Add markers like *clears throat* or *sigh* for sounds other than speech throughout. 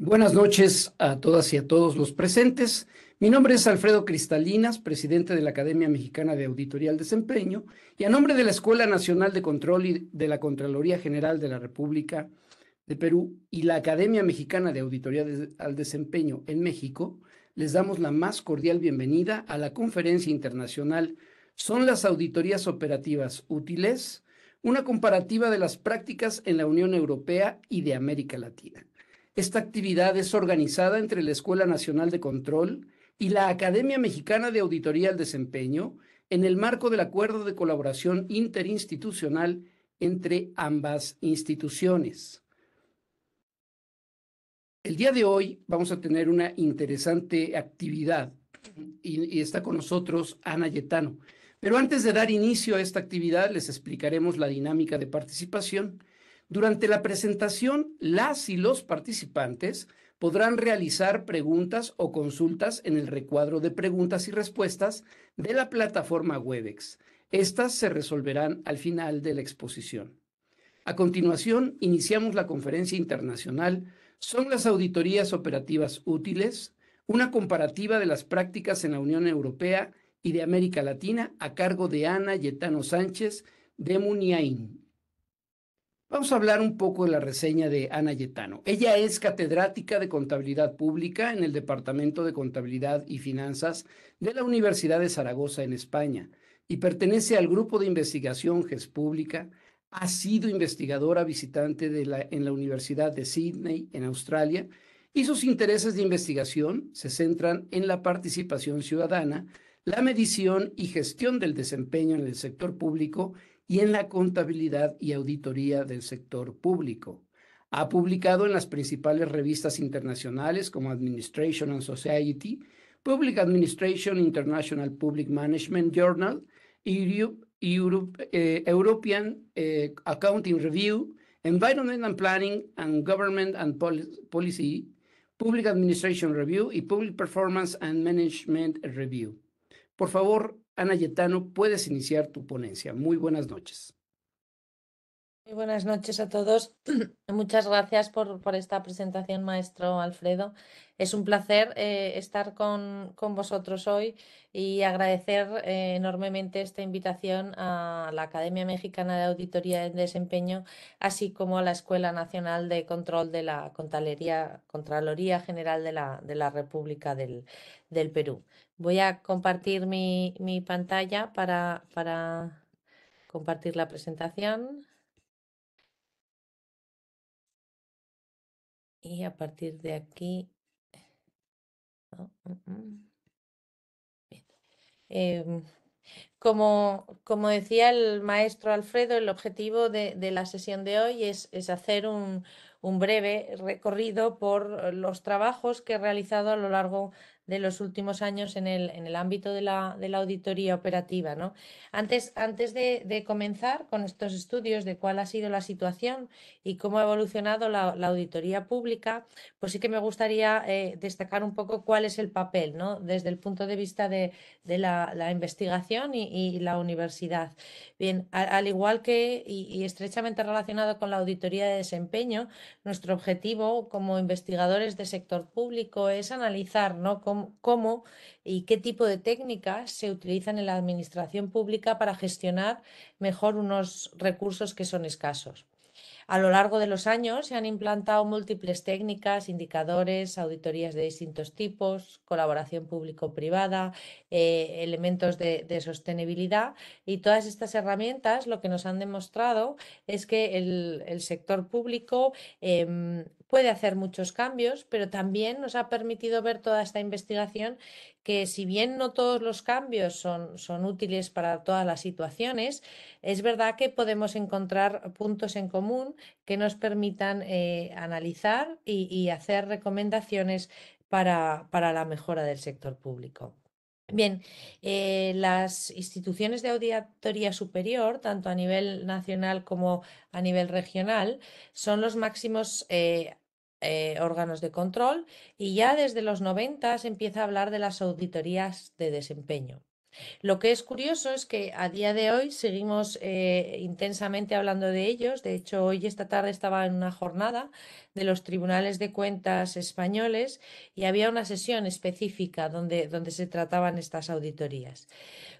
Buenas noches a todas y a todos los presentes. Mi nombre es Alfredo Cristalinas, presidente de la Academia Mexicana de Auditoría al Desempeño, y a nombre de la Escuela Nacional de Control y de la Contraloría General de la República de Perú y la Academia Mexicana de Auditoría al Desempeño en México, les damos la más cordial bienvenida a la conferencia internacional ¿Son las auditorías operativas útiles? Una comparativa de las prácticas en la Unión Europea y de América Latina esta actividad es organizada entre la Escuela Nacional de Control y la Academia Mexicana de Auditoría al Desempeño en el marco del acuerdo de colaboración interinstitucional entre ambas instituciones. El día de hoy vamos a tener una interesante actividad y, está con nosotros Ana Yetano. Pero antes de dar inicio a esta actividad, les explicaremos la dinámica de participación. Durante la presentación, las y los participantes podrán realizar preguntas o consultas en el recuadro de preguntas y respuestas de la plataforma Webex. Estas se resolverán al final de la exposición. A continuación, iniciamos la conferencia internacional. Son las auditorías operativas útiles, una comparativa de las prácticas en la Unión Europea y de América Latina a cargo de Ana Yetano Sánchez de Muniain, Vamos a hablar un poco de la reseña de Ana Yetano. Ella es catedrática de Contabilidad Pública en el Departamento de Contabilidad y Finanzas de la Universidad de Zaragoza en España y pertenece al grupo de investigación GES Pública. Ha sido investigadora visitante en la Universidad de Sydney en Australia y sus intereses de investigación se centran en la participación ciudadana, la medición y gestión del desempeño en el sector público y en la contabilidad y auditoría del sector público. Ha publicado en las principales revistas internacionales como Administration and Society, Public Administration International Public Management Journal, eh, European eh, Accounting Review, Environment and Planning and Government and Policy, Public Administration Review y Public Performance and Management Review. Por favor, Ana Yetano, puedes iniciar tu ponencia. Muy buenas noches. Muy buenas noches a todos. *clears throat* Muchas gracias por, esta presentación, maestro Alfredo. Es un placer eh, estar con, vosotros hoy y agradecer eh, enormemente esta invitación a la Academia Mexicana de Auditoría en Desempeño, así como a la Escuela Nacional de Control de la Contalería, Contraloría General de la, de la República del, Perú. Voy a compartir mi, pantalla para compartir la presentación. y a partir de aquí mm, mm. Em, como, como, decía el maestro Alfredo, el objetivo de, la sesión de hoy es, hacer un, un breve recorrido por los trabajos que he realizado a lo largo de los últimos años en el, en el ámbito de la, de la, auditoría operativa. ¿no? Antes, antes de, comenzar con estos estudios de cuál ha sido la situación y cómo ha evolucionado la, la auditoría pública, pues sí que me gustaría eh, destacar un poco cuál es el papel ¿no? desde el punto de vista de, de la, la, investigación y, la universidad. Bien, al, igual que y, estrechamente relacionado con la auditoría de desempeño, nuestro objetivo como investigadores de sector público es analizar ¿no? cómo cómo, y qué tipo de técnicas se utilizan en la administración pública para gestionar mejor unos recursos que son escasos. A lo largo de los años se han implantado múltiples técnicas, indicadores, auditorías de distintos tipos, colaboración público-privada, eh, elementos de, sostenibilidad y todas estas herramientas lo que nos han demostrado es que el, sector público em, puede hacer muchos cambios, pero también nos ha permitido ver toda esta investigación que si bien no todos los cambios son, son útiles para todas las situaciones, es verdad que podemos encontrar puntos en común que nos permitan eh, analizar y, hacer recomendaciones para, para la mejora del sector público. Bien, eh, las instituciones de auditoría superior, tanto a nivel nacional como a nivel regional, son los máximos eh, eh, órganos de control y ya desde los 90 se empieza a hablar de las auditorías de desempeño. Lo que es curioso es que a día de hoy seguimos eh, intensamente hablando de ellos. De hecho, hoy esta tarde estaba en una jornada de los tribunales de cuentas españoles y había una sesión específica donde, donde se trataban estas auditorías.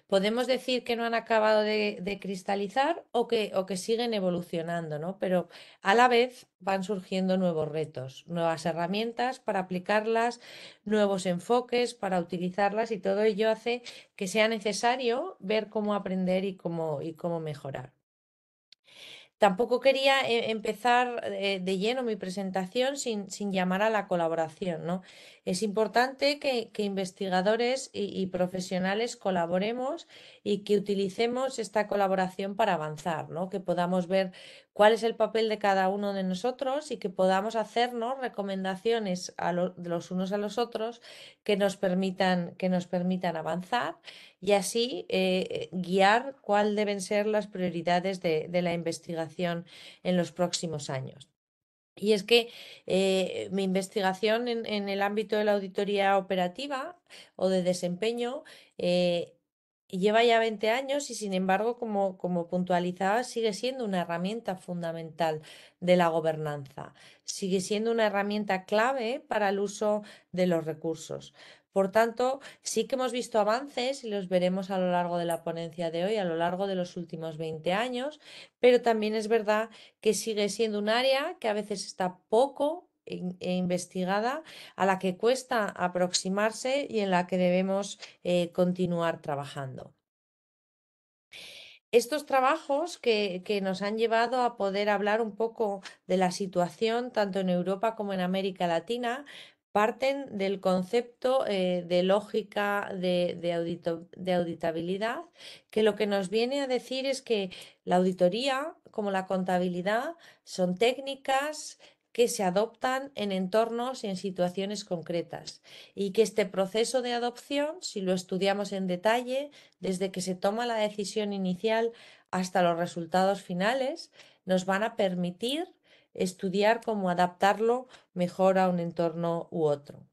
Podemos decir que no han acabado de, cristalizar o que, o que siguen evolucionando, ¿no? pero a la vez van surgiendo nuevos retos, nuevas herramientas para aplicarlas, nuevos enfoques para utilizarlas y todo ello hace que sea necesario ver cómo aprender y cómo, y cómo mejorar. Tampoco quería eh, empezar eh, de lleno mi presentación sin, sin llamar a la colaboración, ¿no? Es importante que, investigadores y, profesionales colaboremos y que utilicemos esta colaboración para avanzar, que podamos ver cuál es el papel de cada uno de nosotros y que podamos hacernos recomendaciones de los unos a los otros que nos permitan, que nos permitan avanzar y así eh, guiar cuáles deben ser las prioridades de la investigación en los próximos años. Y es que eh, mi investigación en, el ámbito de la auditoría operativa o de desempeño eh, lleva ya 20 años y sin embargo, como, como puntualizaba, sigue siendo una herramienta fundamental de la gobernanza, sigue siendo una herramienta clave para el uso de los recursos. Por tanto, sí que hemos visto avances y los veremos a lo largo de la ponencia de hoy, a lo largo de los últimos 20 años, pero también es verdad que sigue siendo un área que a veces está poco eh, investigada, a la que cuesta aproximarse y en la que debemos eh, continuar trabajando. Estos trabajos que, nos han llevado a poder hablar un poco de la situación tanto en Europa como en América Latina parten del concepto eh, de lógica de, de, auditabilidad, que lo que nos viene a decir es que la auditoría, como la contabilidad, son técnicas que se adoptan en entornos y en situaciones concretas y que este proceso de adopción, si lo estudiamos en detalle, desde que se toma la decisión inicial hasta los resultados finales, nos van a permitir estudiar cómo adaptarlo mejor a un entorno u otro.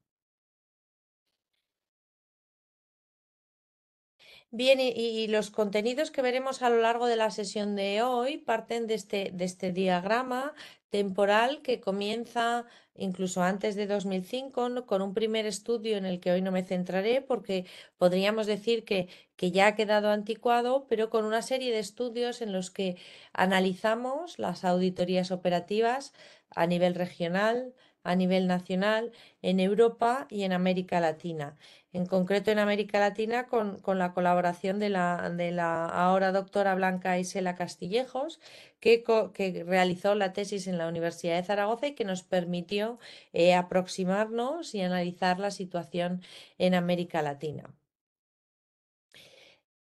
Bien, y, los contenidos que veremos a lo largo de la sesión de hoy parten de este, de este diagrama temporal que comienza incluso antes de 2005 con un primer estudio en el que hoy no me centraré porque podríamos decir que ya ha quedado anticuado, pero con una serie de estudios en los que analizamos las auditorías operativas a nivel regional, a nivel nacional en Europa y en América Latina. En concreto en América Latina con, la colaboración de la, de la, ahora doctora Blanca Isela Castillejos, que, realizó la tesis en la Universidad de Zaragoza y que nos permitió eh, aproximarnos y analizar la situación en América Latina.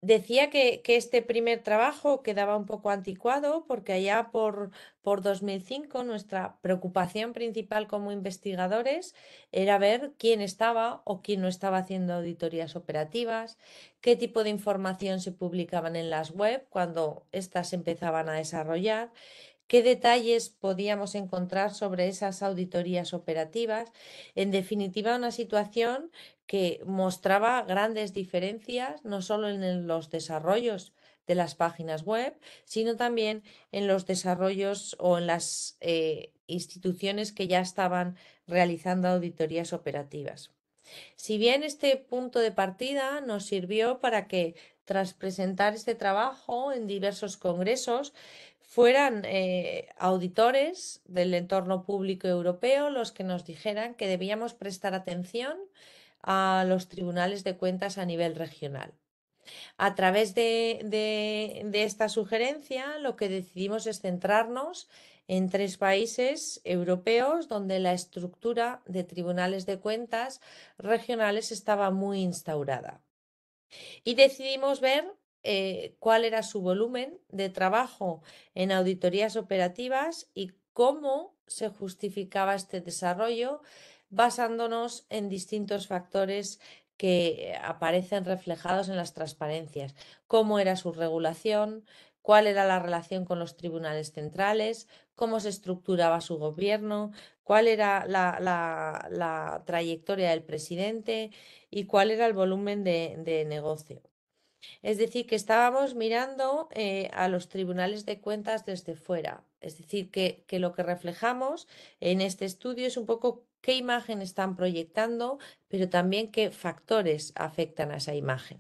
Decía que, este primer trabajo quedaba un poco anticuado porque allá por, por 2005 nuestra preocupación principal como investigadores era ver quién estaba o quién no estaba haciendo auditorías operativas, qué tipo de información se publicaban en las web cuando éstas empezaban a desarrollar, qué detalles podíamos encontrar sobre esas auditorías operativas. En definitiva, una situación que mostraba grandes diferencias, no solo en los desarrollos de las páginas web, sino también en los desarrollos o en las eh, instituciones que ya estaban realizando auditorías operativas. Si bien este punto de partida nos sirvió para que, tras presentar este trabajo en diversos congresos, fueran eh, auditores del entorno público europeo los que nos dijeran que debíamos prestar atención a los tribunales de cuentas a nivel regional. A través de esta sugerencia, lo que decidimos es centrarnos en tres países europeos donde la estructura de tribunales de cuentas regionales estaba muy instaurada. Y decidimos ver eh, cuál era su volumen de trabajo en auditorías operativas y cómo se justificaba este desarrollo basándonos en distintos factores que eh, aparecen reflejados en las transparencias, cómo era su regulación, cuál era la relación con los tribunales centrales, cómo se estructuraba su gobierno, cuál era la, trayectoria del presidente y cuál era el volumen de negocio. Es decir, que estábamos mirando eh, a los tribunales de cuentas desde fuera. Es decir, que, lo que reflejamos en este estudio es un poco qué imagen están proyectando, pero también qué factores afectan a esa imagen.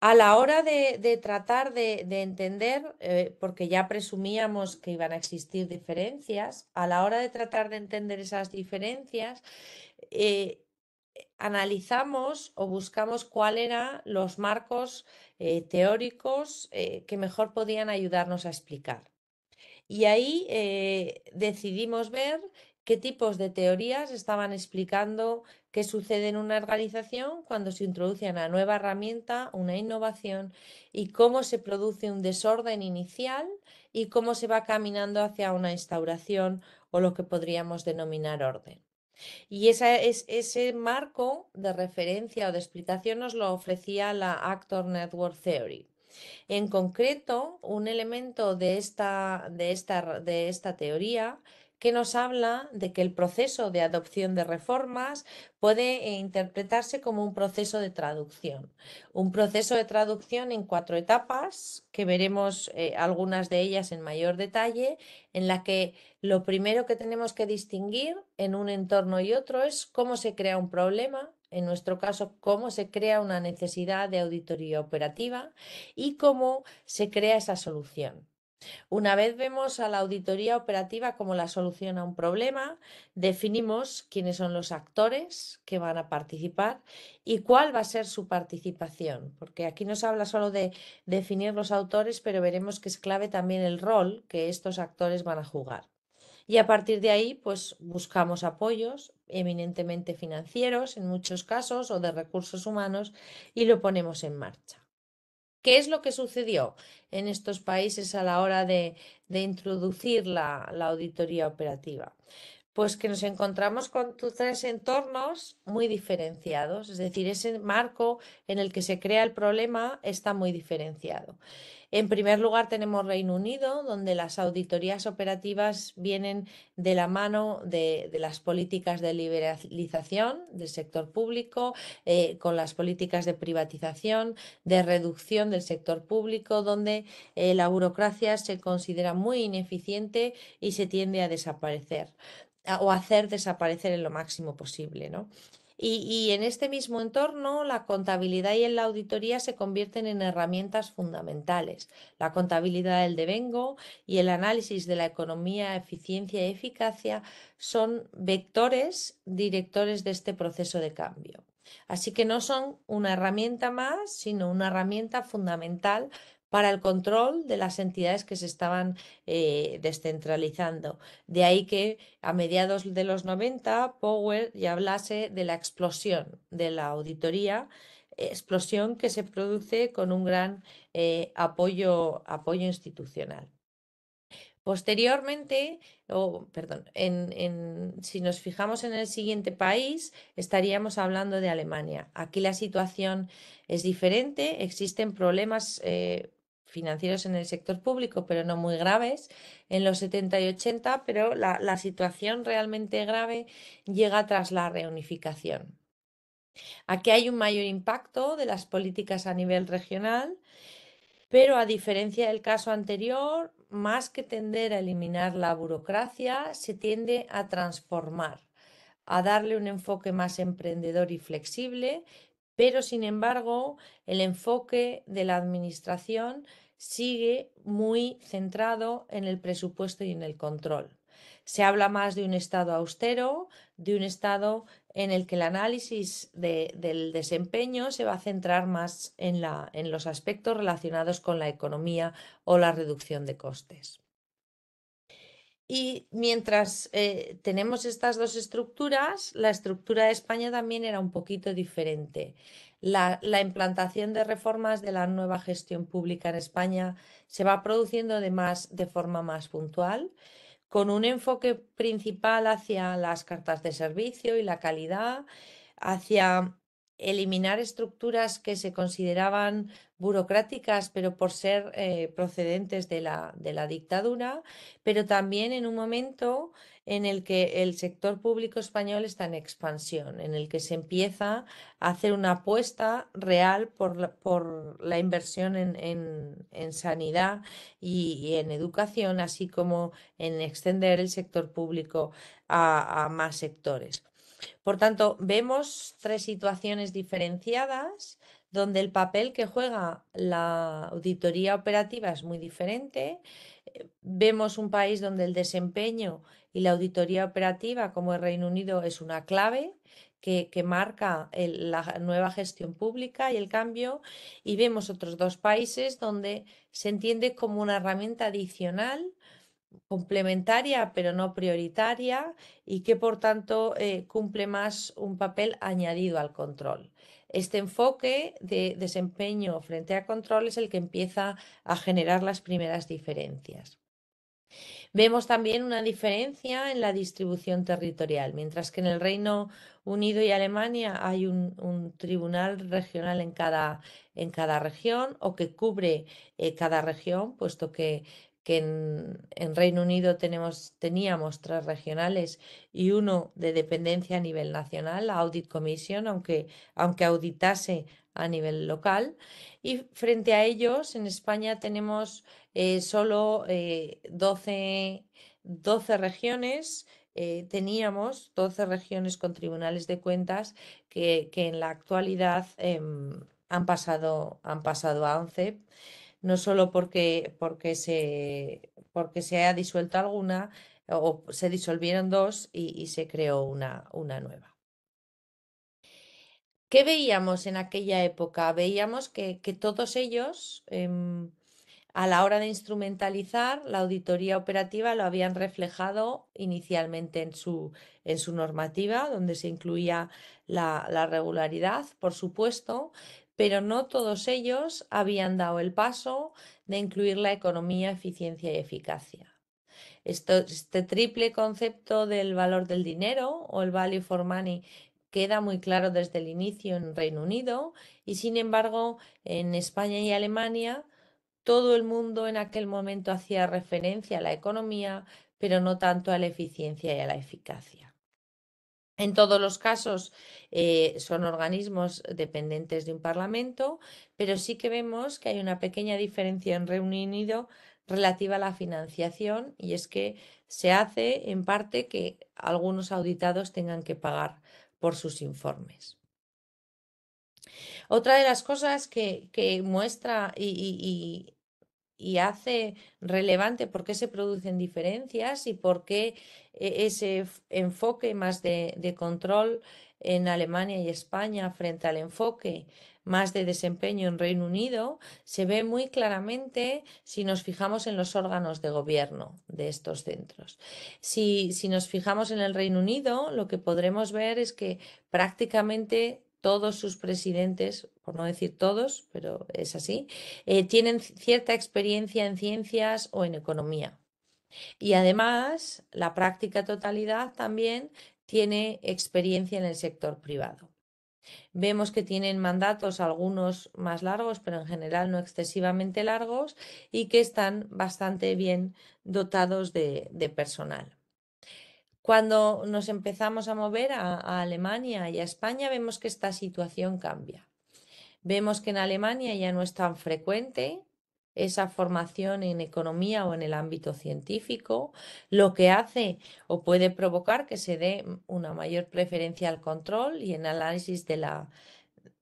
A la hora de, tratar de, entender, eh, porque ya presumíamos que iban a existir diferencias, a la hora de tratar de entender esas diferencias, eh, eh, analizamos o buscamos cuáles eran los marcos eh, teóricos eh, que mejor podían ayudarnos a explicar. Y ahí decidimos ver qué tipos de teorías estaban explicando qué sucede en una organización cuando se introduce una nueva herramienta, una innovación, y cómo se produce un desorden inicial y cómo se va caminando hacia una instauración o lo que podríamos denominar orden. Y es, ese marco de referencia o de explicación nos lo ofrecía la Actor Network Theory. En concreto, un elemento de esta, de esta, de esta teoría que nos habla de que el proceso de adopción de reformas puede eh, interpretarse como un proceso de traducción. Un proceso de traducción en cuatro etapas, que veremos eh, algunas de ellas en mayor detalle, en la que lo primero que tenemos que distinguir en un entorno y otro es cómo se crea un problema, en nuestro caso, cómo se crea una necesidad de auditoría operativa y cómo se crea esa solución. Una vez vemos a la auditoría operativa como la solución a un problema, definimos quiénes son los actores que van a participar y cuál va a ser su participación, porque aquí nos habla solo de definir los autores, pero veremos que es clave también el rol que estos actores van a jugar. Y a partir de ahí, pues buscamos apoyos eminentemente financieros en muchos casos o de recursos humanos y lo ponemos en marcha. ¿Qué es lo que sucedió en estos países a la hora de, introducir la auditoría operativa? Pues que nos encontramos con tres entornos muy diferenciados, es decir, ese marco en el que se crea el problema está muy diferenciado. En primer lugar, tenemos Reino Unido, donde las auditorías operativas vienen de la mano de, las políticas de liberalización del sector público, eh, con las políticas de privatización, de reducción del sector público, donde eh, la burocracia se considera muy ineficiente y se tiende a desaparecer o hacer desaparecer en lo máximo posible, Y, y, en este mismo entorno, la contabilidad y la auditoría se convierten en herramientas fundamentales. La contabilidad del devengo y el análisis de la economía, eficiencia y eficacia son vectores directores de este proceso de cambio. Así que no son una herramienta más, sino una herramienta fundamental para el control de las entidades que se estaban eh, descentralizando. De ahí que a mediados de los 90 Power ya hablase de la explosión de la auditoría explosión que se produce con un gran eh, apoyo, apoyo institucional. Posteriormente, perdón, si nos fijamos en el siguiente país, estaríamos hablando de Alemania. Aquí la situación es diferente, existen problemas eh, financieros en el sector público, pero no muy graves, en los 70 y 80, pero la, situación realmente grave llega tras la reunificación. Aquí hay un mayor impacto de las políticas a nivel regional, pero a diferencia del caso anterior, más que tender a eliminar la burocracia, se tiende a transformar, a darle un enfoque más emprendedor y flexible pero, sin embargo, el enfoque de la Administración sigue muy centrado en el presupuesto y en el control. Se habla más de un Estado austero, de un Estado en el que el análisis del desempeño se va a centrar más en los aspectos relacionados con la economía o la reducción de costes. Y mientras eh, tenemos estas dos estructuras, la estructura de España también era un poquito diferente. La, implantación de reformas de la nueva gestión pública en España se va produciendo de forma más puntual, con un enfoque principal hacia las cartas de servicio y la calidad, hacia eliminar estructuras que se consideraban burocráticas, pero por ser eh, procedentes de la, dictadura, pero también en un momento en el que el sector público español está en expansión, en el que se empieza a hacer una apuesta real por la, inversión en, sanidad y, en educación, así como en extender el sector público a más sectores. Por tanto, vemos tres situaciones diferenciadas donde el papel que juega la auditoría operativa es muy diferente. Eh, vemos un país donde el desempeño y la auditoría operativa, como el Reino Unido, es una clave que, marca la nueva gestión pública y el cambio. Y vemos otros dos países donde se entiende como una herramienta adicional complementaria pero no prioritaria y que por tanto eh, cumple más un papel añadido al control. Este enfoque de desempeño frente a control es el que empieza a generar las primeras diferencias. Vemos también una diferencia en la distribución territorial. Mientras que en el Reino Unido y Alemania hay un, tribunal regional en cada, en cada región o que cubre eh, cada región, puesto que que en, Reino Unido teníamos tres regionales y uno de dependencia a nivel nacional, la Audit Commission, aunque, aunque auditase a nivel local. Y frente a ellos, en España tenemos eh, solo 12, eh, regiones. Eh, teníamos 12 regiones con tribunales de cuentas que, en la actualidad em, han, pasado, han pasado a 11 no solo porque, porque, se, porque se haya disuelto alguna o se disolvieron dos y, se creó una, nueva. ¿Qué veíamos en aquella época? Veíamos que, todos ellos, em, a la hora de instrumentalizar, la auditoría operativa lo habían reflejado inicialmente en su, normativa, donde se incluía la regularidad, por supuesto, pero no todos ellos habían dado el paso de incluir la economía, eficiencia y eficacia. este triple concepto del valor del dinero o el value for money queda muy claro desde el inicio en Reino Unido y sin embargo en España y Alemania todo el mundo en aquel momento hacía referencia a la economía, pero no tanto a la eficiencia y a la eficacia. En todos los casos eh, son organismos dependientes de un parlamento, pero sí que vemos que hay una pequeña diferencia en reunido relativa a la financiación y es que se hace en parte que algunos auditados tengan que pagar por sus informes. Otra de las cosas que, muestra y, y hace relevante por qué se producen diferencias y por qué e-, ese enfoque más de, control en Alemania y España frente al enfoque más de desempeño en Reino Unido se ve muy claramente si nos fijamos en los órganos de gobierno de estos centros. Si, si nos fijamos en el Reino Unido, lo que podremos ver es que prácticamente todos sus presidentes, por no decir todos, pero es así, eh, tienen cierta experiencia en ciencias o en economía. Y además, la práctica totalidad también tiene experiencia en el sector privado. Vemos que tienen mandatos algunos más largos, pero en general no excesivamente largos, y que están bastante bien dotados de personal. Cuando nos empezamos a mover a, Alemania y a España, vemos que esta situación cambia. Vemos que en Alemania ya no es tan frecuente esa formación en economía o en el ámbito científico, lo que hace o puede provocar que se dé una mayor preferencia al control y en análisis de la,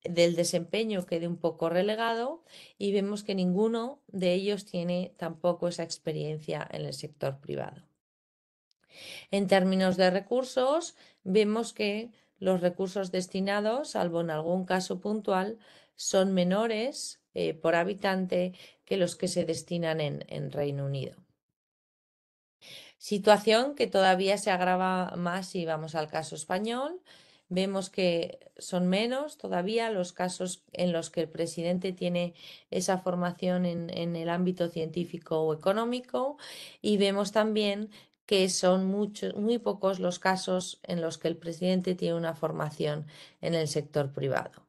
del desempeño quede un poco relegado y vemos que ninguno de ellos tiene tampoco esa experiencia en el sector privado. En términos de recursos, vemos que los recursos destinados, salvo en algún caso puntual, son menores eh, por habitante que los que se destinan en, Reino Unido. Situación que todavía se agrava más si vamos al caso español. Vemos que son menos todavía los casos en los que el presidente tiene esa formación en, en el ámbito científico o económico y vemos también que son muy pocos los casos en los que el presidente tiene una formación en el sector privado.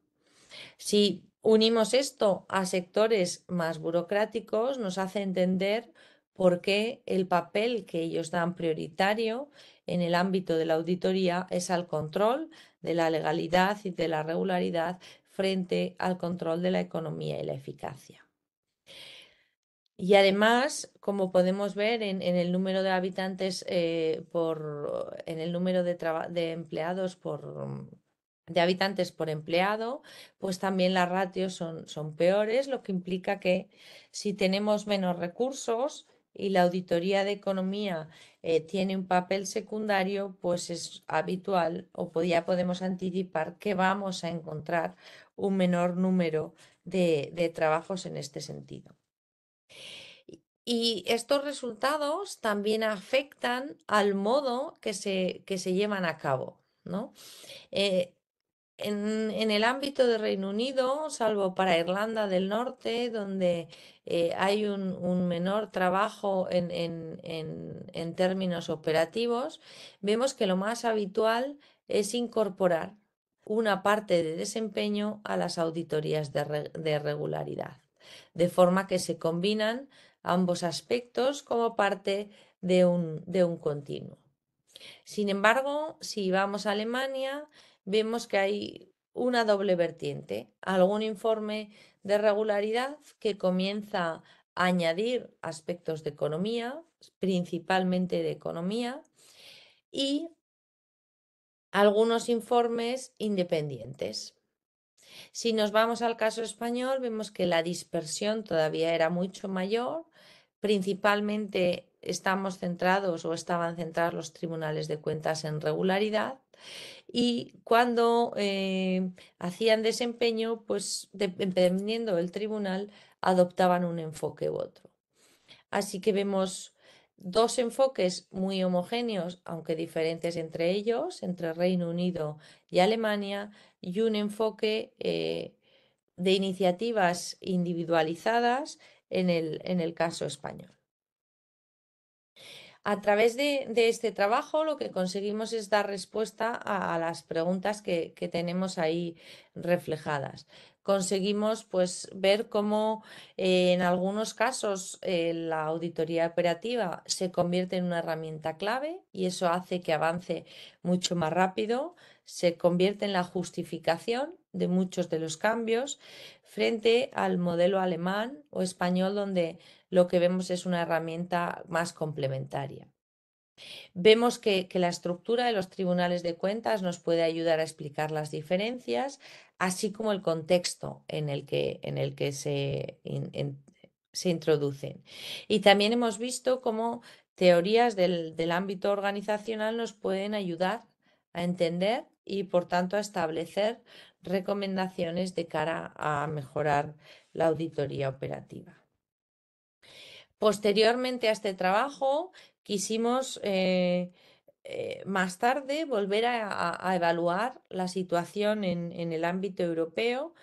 Si unimos esto a sectores más burocráticos, nos hace entender por qué el papel que ellos dan prioritario en el ámbito de la auditoría es al control de la legalidad y de la regularidad frente al control de la economía y la eficacia. Y además, como podemos ver en, el número de habitantes eh, por, en el número de, empleados por, de habitantes por empleado, pues también las ratios son, peores, lo que implica que si tenemos menos recursos y la auditoría de economía eh, tiene un papel secundario, pues es habitual o ya podemos anticipar que vamos a encontrar un menor número de trabajos en este sentido. Y estos resultados también afectan al modo que se, que se llevan a cabo. ¿no? Eh, en, el ámbito de Reino Unido, salvo para Irlanda del Norte, donde eh, hay un, menor trabajo en, términos operativos, vemos que lo más habitual es incorporar una parte de desempeño a las auditorías de regularidad de forma que se combinan ambos aspectos como parte de un, continuo. Sin embargo, si vamos a Alemania, vemos que hay una doble vertiente, algún informe de regularidad que comienza a añadir aspectos de economía, principalmente de economía, y algunos informes independientes. Si nos vamos al caso español, vemos que la dispersión todavía era mucho mayor. Principalmente estamos centrados o estaban centrados los tribunales de cuentas en regularidad y cuando eh, hacían desempeño, pues dependiendo del tribunal, adoptaban un enfoque u otro. Así que vemos dos enfoques muy homogéneos, aunque diferentes entre ellos, entre Reino Unido y Alemania, y un enfoque eh, de iniciativas individualizadas en el, caso español. A través de, este trabajo lo que conseguimos es dar respuesta a, las preguntas que, tenemos ahí reflejadas. Conseguimos pues, ver cómo eh, en algunos casos eh, la auditoría operativa se convierte en una herramienta clave y eso hace que avance mucho más rápido, se convierte en la justificación de muchos de los cambios frente al modelo alemán o español donde lo que vemos es una herramienta más complementaria. Vemos que, la estructura de los tribunales de cuentas nos puede ayudar a explicar las diferencias, así como el contexto en el que, en el que se, introducen. Y también hemos visto cómo teorías del ámbito organizacional nos pueden ayudar a entender y por tanto establecer recomendaciones de cara a mejorar la auditoría operativa. Posteriormente a este trabajo, quisimos eh, eh, más tarde volver a, evaluar la situación en, el ámbito europeo,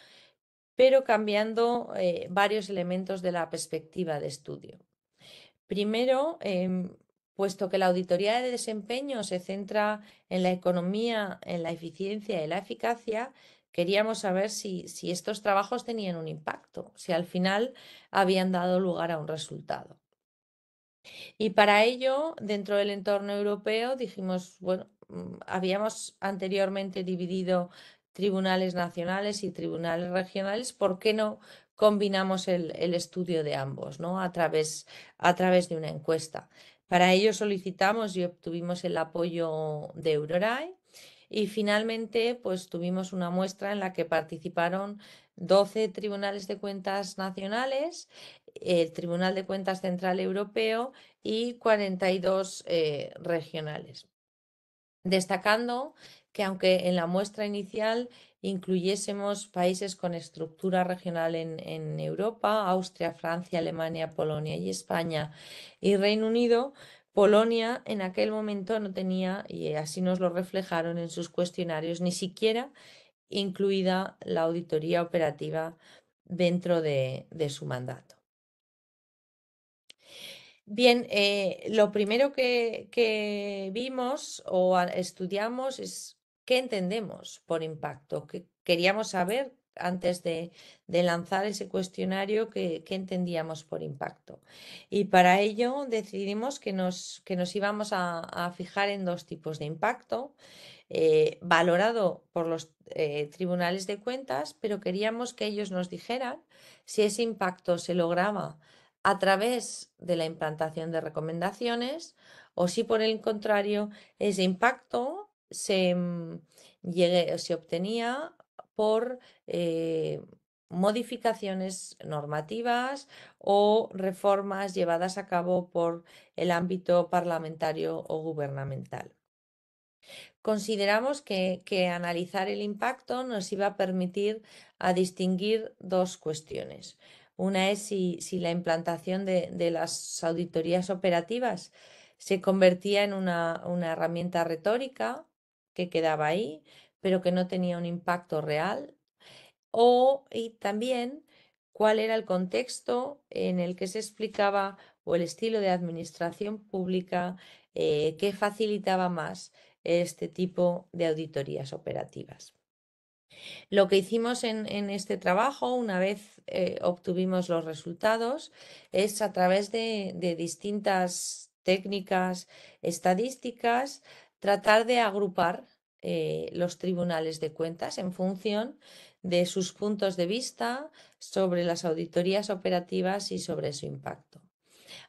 pero cambiando eh, varios elementos de la perspectiva de estudio. Primero, em, puesto que la auditoría de desempeño se centra en la economía, en la eficiencia y la eficacia, queríamos saber si, estos trabajos tenían un impacto, si al final habían dado lugar a un resultado. Y para ello, dentro del entorno europeo, dijimos, bueno, mm, habíamos anteriormente dividido tribunales nacionales y tribunales regionales, ¿por qué no combinamos el, estudio de ambos a, través, a través de una encuesta? Para ello solicitamos y obtuvimos el apoyo de Euroray y finalmente pues tuvimos una muestra en la que participaron 12 tribunales de cuentas nacionales, el Tribunal de Cuentas Central Europeo y 42 eh, regionales. Destacando que aunque en la muestra inicial incluyésemos países con estructura regional en, Europa, Austria, Francia, Alemania, Polonia y España y Reino Unido, Polonia en aquel momento no tenía, y así nos lo reflejaron en sus cuestionarios, ni siquiera incluida la auditoría operativa dentro de, su mandato. Bien, eh, lo primero que vimos o estudiamos es ¿Qué entendemos por impacto? queríamos saber antes de, lanzar ese cuestionario qué entendíamos por impacto. Y para ello decidimos que nos, que nos íbamos a, fijar en dos tipos de impacto, eh, valorado por los eh, tribunales de cuentas, pero queríamos que ellos nos dijeran si ese impacto se lograba a través de la implantación de recomendaciones o si por el contrario ese impacto se, mm, se obtenía por eh, modificaciones normativas o reformas llevadas a cabo por el ámbito parlamentario o gubernamental. Consideramos que, analizar el impacto nos iba a permitir a distinguir dos cuestiones. Una es si, la implantación de, las auditorías operativas se convertía en una herramienta retórica que quedaba ahí, pero que no tenía un impacto real, o también cuál era el contexto en el que se explicaba o el estilo de administración pública eh, que facilitaba más este tipo de auditorías operativas. Lo que hicimos en, este trabajo, una vez eh, obtuvimos los resultados, es a través de distintas técnicas estadísticas tratar de agrupar eh, los tribunales de cuentas en función de sus puntos de vista sobre las auditorías operativas y sobre su impacto.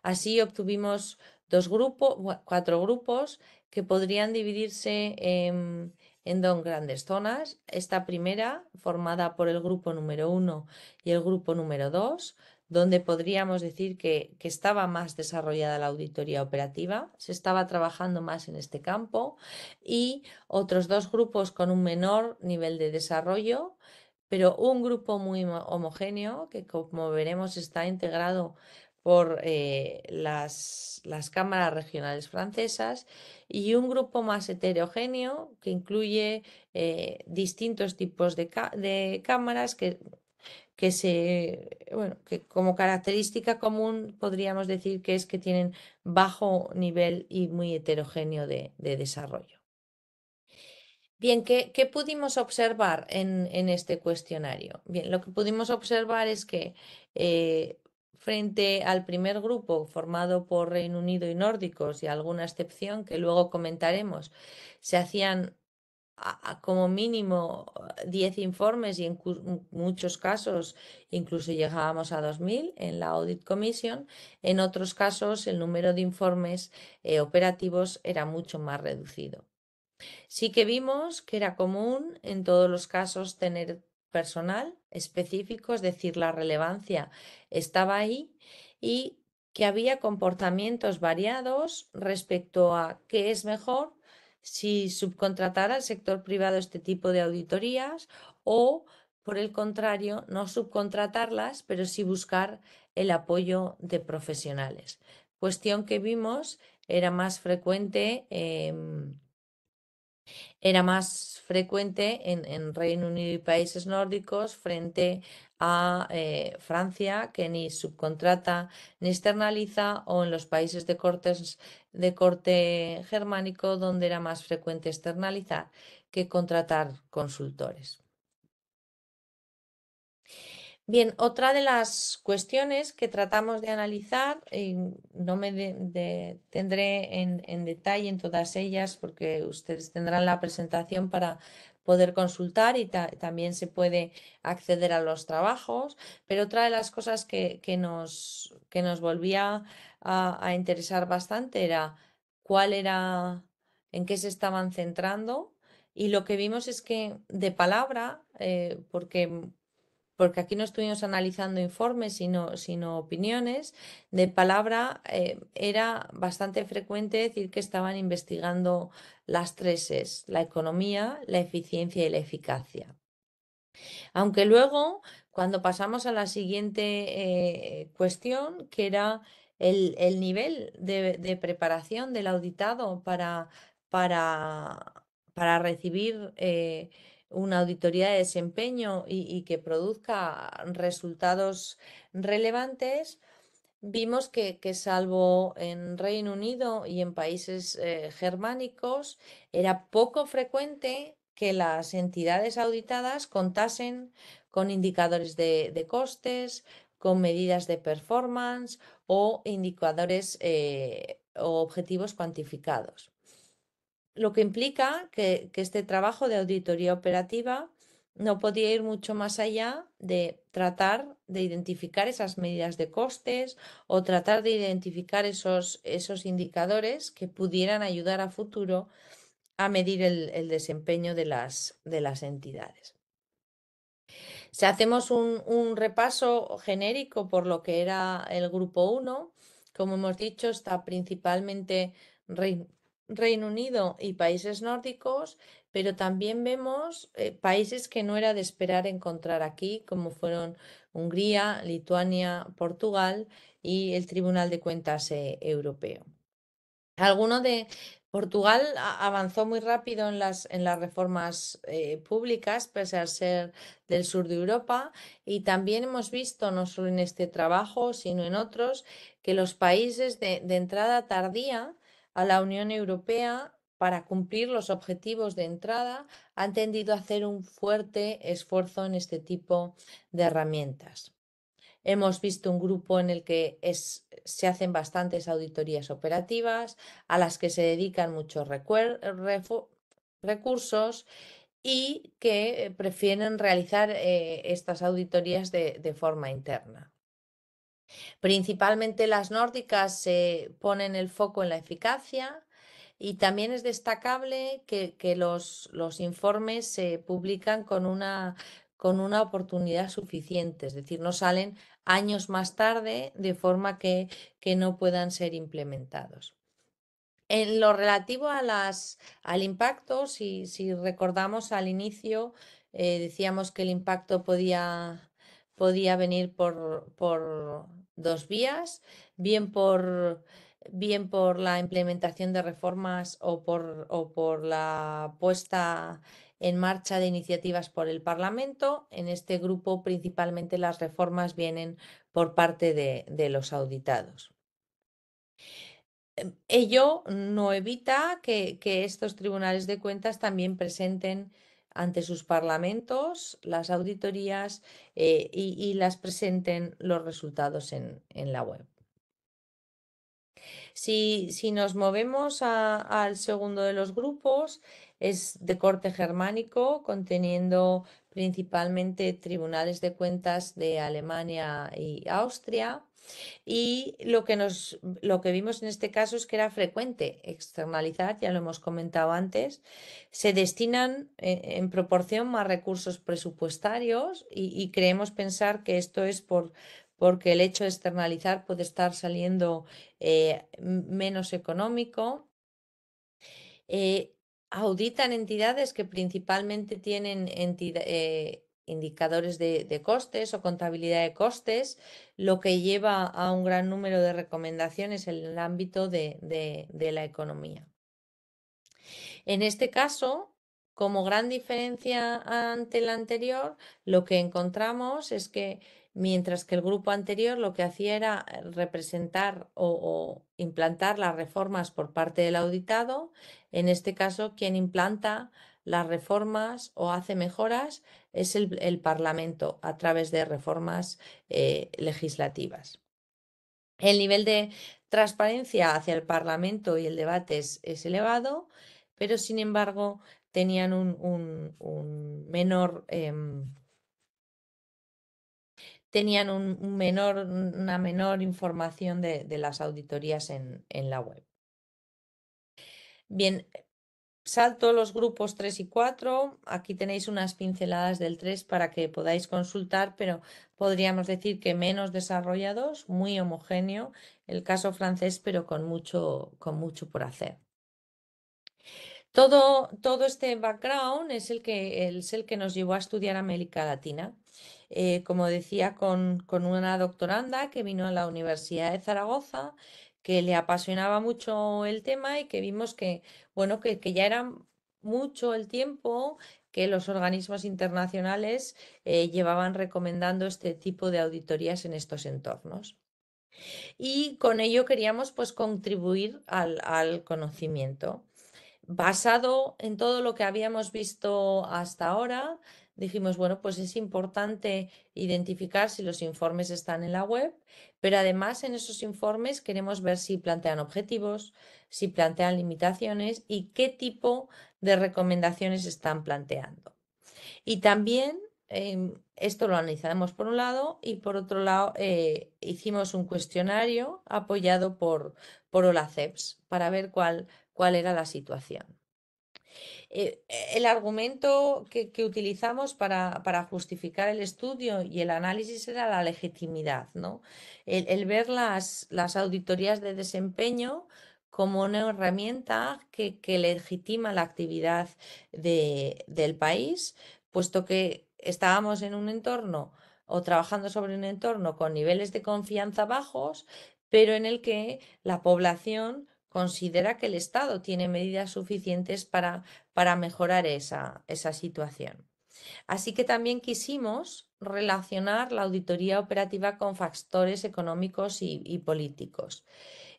Así obtuvimos dos grupos, cuatro grupos que podrían dividirse en, en dos grandes zonas. Esta primera, formada por el grupo número uno y el grupo número dos, donde podríamos decir que, estaba más desarrollada la auditoría operativa, se estaba trabajando más en este campo y otros dos grupos con un menor nivel de desarrollo, pero un grupo muy homogéneo que como veremos está integrado por eh, las, las cámaras regionales francesas y un grupo más heterogéneo que incluye eh, distintos tipos de, de cámaras que que se, que como característica común podríamos decir que es que tienen bajo nivel y muy heterogéneo de, desarrollo. Bien, ¿qué, pudimos observar en, este cuestionario? Bien, lo que pudimos observar es que eh, frente al primer grupo formado por Reino Unido y nórdicos y alguna excepción que luego comentaremos, se hacían como mínimo 10 eh, informes y en muchos casos incluso llegábamos a 2.000 en la Audit Commission. En otros casos el número de informes eh, operativos era mucho más reducido. Sí que vimos que era común en todos los casos tener personal específico, es decir, la relevancia estaba ahí y que había comportamientos variados respecto a qué es mejor si subcontratar al sector privado este tipo de auditorías o, por el contrario, no subcontratarlas, pero sí buscar el apoyo de profesionales. Cuestión que vimos era más frecuente. en... Em, era más frecuente en, Reino Unido y países nórdicos frente a eh, Francia, que ni subcontrata ni externaliza, o en los países de corte germánico, donde era más frecuente externalizar que contratar consultores. Bien, otra de las cuestiones que tratamos de analizar, y no me de, tendré en, detalle en todas ellas porque ustedes tendrán la presentación para poder consultar y también se puede acceder a los trabajos, pero otra de las cosas que, nos, que nos, volvía a, interesar bastante era cuál era, en qué se estaban centrando y lo que vimos es que de palabra, eh, porque porque aquí no estuvimos analizando informes, sino, sino opiniones, de palabra eh, era bastante frecuente decir que estaban investigando las tres la economía, la eficiencia y la eficacia. Aunque luego, cuando pasamos a la siguiente eh, cuestión, que era el, nivel de, preparación del auditado para, para, para recibir... Eh, una auditoría de desempeño y, que produzca resultados relevantes, vimos que, salvo en Reino Unido y en países eh, germánicos, era poco frecuente que las entidades auditadas contasen con indicadores de, costes, con medidas de performance o indicadores eh, o objetivos cuantificados lo que implica que, este trabajo de auditoría operativa no podía ir mucho más allá de tratar de identificar esas medidas de costes o tratar de identificar esos, esos indicadores que pudieran ayudar a futuro a medir el, desempeño de las, de las entidades. Si hacemos un, repaso genérico por lo que era el grupo 1, como hemos dicho, está principalmente Reino Unido y países nórdicos, pero también vemos eh, países que no era de esperar encontrar aquí, como fueron Hungría, Lituania, Portugal y el Tribunal de Cuentas eh, Europeo. Alguno de Portugal avanzó muy rápido en las, en las reformas eh, públicas, pese a ser del sur de Europa, y también hemos visto, no solo en este trabajo, sino en otros, que los países de entrada tardía a la Unión Europea para cumplir los objetivos de entrada han tendido a hacer un fuerte esfuerzo en este tipo de herramientas. Hemos visto un grupo en el que se hacen bastantes auditorías operativas, a las que se dedican muchos recursos y que eh, prefieren realizar eh, estas auditorías de forma interna. Principalmente las nórdicas se ponen el foco en la eficacia y también es destacable que, los, informes se publican con una, con una oportunidad suficiente, es decir, no salen años más tarde de forma que, que no puedan ser implementados. En lo relativo a las, al impacto, si, si recordamos al inicio, eh, decíamos que el impacto podía, podía venir por dos vías, bien por bien por la implementación de reformas o por, o por la puesta en marcha de iniciativas por el Parlamento. En este grupo principalmente las reformas vienen por parte de, los auditados. Em, ello no evita que estos tribunales de cuentas también presenten ante sus parlamentos las auditorías eh, y, las presenten los resultados en, la web. si, nos movemos al segundo de los grupos, es de corte germánico, conteniendo principalmente tribunales de cuentas de Alemania y Austria. Y lo que, nos, lo que vimos en este caso es que era frecuente externalizar, ya lo hemos comentado antes, se destinan eh, en, proporción más recursos presupuestarios y, creemos pensar que esto es por, porque el hecho de externalizar puede estar saliendo eh, menos económico. Eh, auditan entidades que principalmente tienen eh, indicadores de, costes o contabilidad de costes, lo que lleva a un gran número de recomendaciones en el ámbito de, de la economía. En este caso, como gran diferencia ante la anterior, lo que encontramos es que mientras que el grupo anterior lo que hacía era eh, representar o, implantar las reformas por parte del auditado. En este caso, quien implanta las reformas o hace mejoras es el, Parlamento a través de reformas eh, legislativas. El nivel de transparencia hacia el Parlamento y el debate es, elevado, pero sin embargo tenían un, menor... Em, tenían un, menor, una menor información de, las auditorías en, la web. Bien, salto los grupos 3 y 4. Aquí tenéis unas pinceladas del 3 para que podáis consultar, pero podríamos decir que menos desarrollados, muy homogéneo, el caso francés, pero con mucho, con mucho por hacer. Todo, este background es el, que, es el que nos llevó a estudiar América Latina. Eh, como decía, con, una doctoranda que vino a la Universidad de Zaragoza, que le apasionaba mucho el tema y que vimos que, bueno, que, ya era mucho el tiempo que los organismos internacionales eh, llevaban recomendando este tipo de auditorías en estos entornos. Y con ello queríamos pues, contribuir al conocimiento basado en todo lo que habíamos visto hasta ahora, dijimos, bueno, pues es importante identificar si los informes están en la web, pero además en esos informes queremos ver si plantean objetivos, si plantean limitaciones y qué tipo de recomendaciones están planteando. Y también em, esto lo analizamos por un lado y por otro lado eh, hicimos un cuestionario apoyado por, por OLACEPS para ver cuál cuál era la situación. Eh, e, el argumento que, utilizamos para, justificar el estudio y el análisis era la legitimidad, ¿no? el, ver las, auditorías de desempeño como una herramienta que, legitima la actividad del país, puesto que estábamos en un entorno o trabajando sobre un entorno con niveles de confianza bajos, pero en el que la población considera que el Estado tiene medidas suficientes para, mejorar esa, situación. Así que también quisimos relacionar la auditoría operativa con factores económicos y, políticos.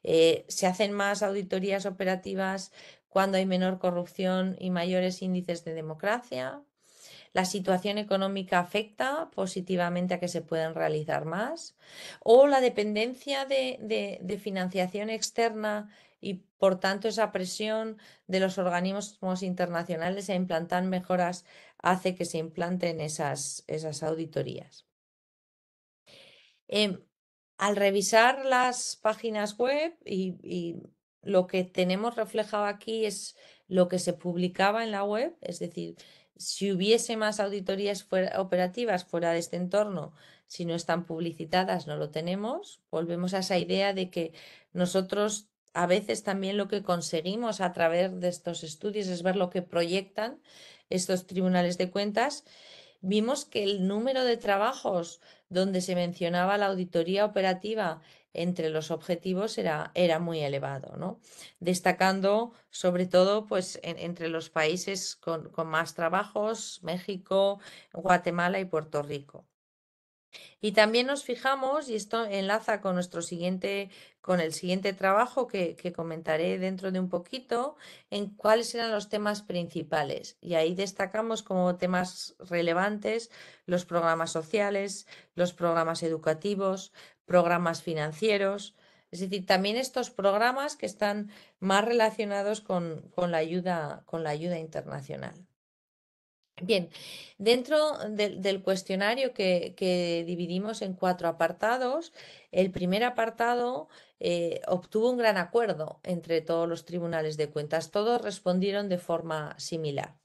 Eh, se hacen más auditorías operativas cuando hay menor corrupción y mayores índices de democracia. La situación económica afecta positivamente a que se puedan realizar más. O la dependencia de financiación externa y por tanto esa presión de los organismos internacionales a implantar mejoras hace que se implanten esas, esas auditorías. Em, al revisar las páginas web y, lo que tenemos reflejado aquí es lo que se publicaba en la web, es decir, si hubiese más auditorías operativas fuera de este entorno, si no están publicitadas, no lo tenemos. Volvemos a esa idea de que nosotros a veces también lo que conseguimos a través de estos estudios es ver lo que proyectan estos tribunales de cuentas. Vimos que el número de trabajos donde se mencionaba la auditoría operativa entre los objetivos era, era muy elevado, ¿no? destacando sobre todo pues, entre los países con, con más trabajos, México, Guatemala y Puerto Rico. Y también nos fijamos, y esto enlaza con el siguiente trabajo que, comentaré dentro de un poquito, en cuáles eran los temas principales. Y ahí destacamos como temas relevantes los programas sociales, los programas educativos, programas financieros. Es decir, también estos programas que están más relacionados con, con la, ayuda, con la ayuda internacional. Bien, dentro del cuestionario que, dividimos en cuatro apartados, el primer apartado eh, obtuvo un gran acuerdo entre todos los tribunales de cuentas. Todos respondieron de forma similar.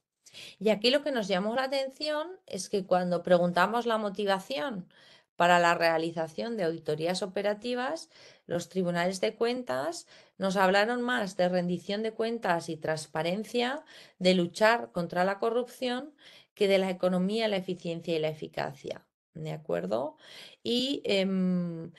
Y aquí lo que nos llamó la atención es que cuando preguntamos la motivación para la realización de auditorías operativas, los tribunales de cuentas nos hablaron más de rendición de cuentas y transparencia, de luchar contra la corrupción, que de la economía, la eficiencia y la eficacia. ¿De acuerdo? Y em,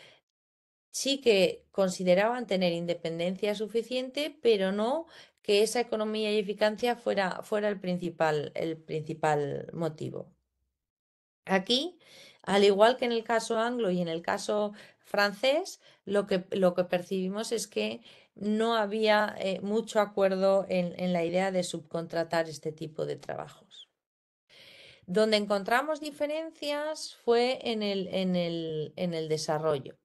sí que consideraban tener independencia suficiente, pero no que esa economía y eficacia fuera, fuera el, principal, el principal motivo. Aquí al igual que en el caso anglo y en el caso francés, lo que, lo que percibimos es que no había eh, mucho acuerdo en, la idea de subcontratar este tipo de trabajos. Donde encontramos diferencias fue en el, en el, desarrollo.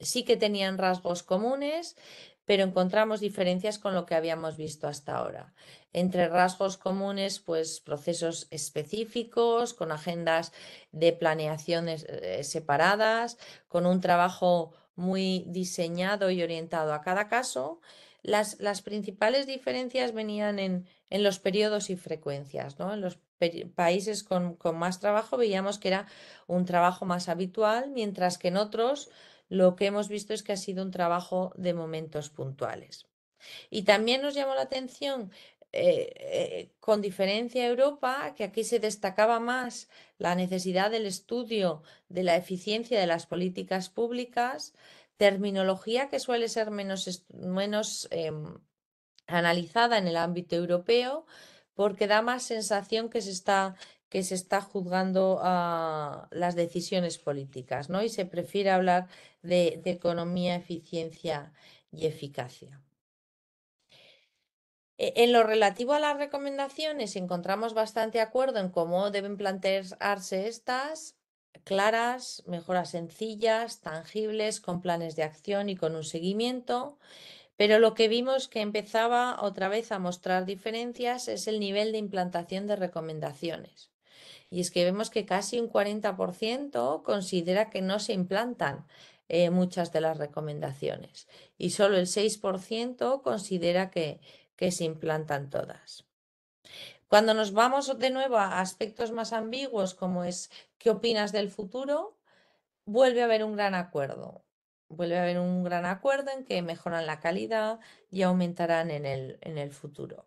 Sí que tenían rasgos comunes, pero encontramos diferencias con lo que habíamos visto hasta ahora. Entre rasgos comunes, pues procesos específicos, con agendas de planeaciones eh, separadas, con un trabajo muy diseñado y orientado a cada caso. Las, principales diferencias venían en, los periodos y frecuencias. ¿no? En los países con más trabajo veíamos que era un trabajo más habitual, mientras que en otros lo que hemos visto es que ha sido un trabajo de momentos puntuales. Y también nos llamó la atención, eh, eh, con diferencia a Europa, que aquí se destacaba más la necesidad del estudio de la eficiencia de las políticas públicas, terminología que suele ser menos, menos em, analizada en el ámbito europeo, porque da más sensación que se está que se está juzgando a las decisiones políticas, ¿no? Y se prefiere hablar de economía, eficiencia y eficacia. E, en lo relativo a las recomendaciones, encontramos bastante acuerdo en cómo deben plantearse estas, claras, mejoras sencillas, tangibles, con planes de acción y con un seguimiento. Pero lo que vimos que empezaba otra vez a mostrar diferencias es el nivel de implantación de recomendaciones. Y es que vemos que casi un 40% considera que no se implantan eh, muchas de las recomendaciones y solo el 6% considera que, se implantan todas. Cuando nos vamos de nuevo a aspectos más ambiguos como es qué opinas del futuro, vuelve a haber un gran acuerdo. Vuelve a haber un gran acuerdo en que mejoran la calidad y aumentarán en el, en el futuro.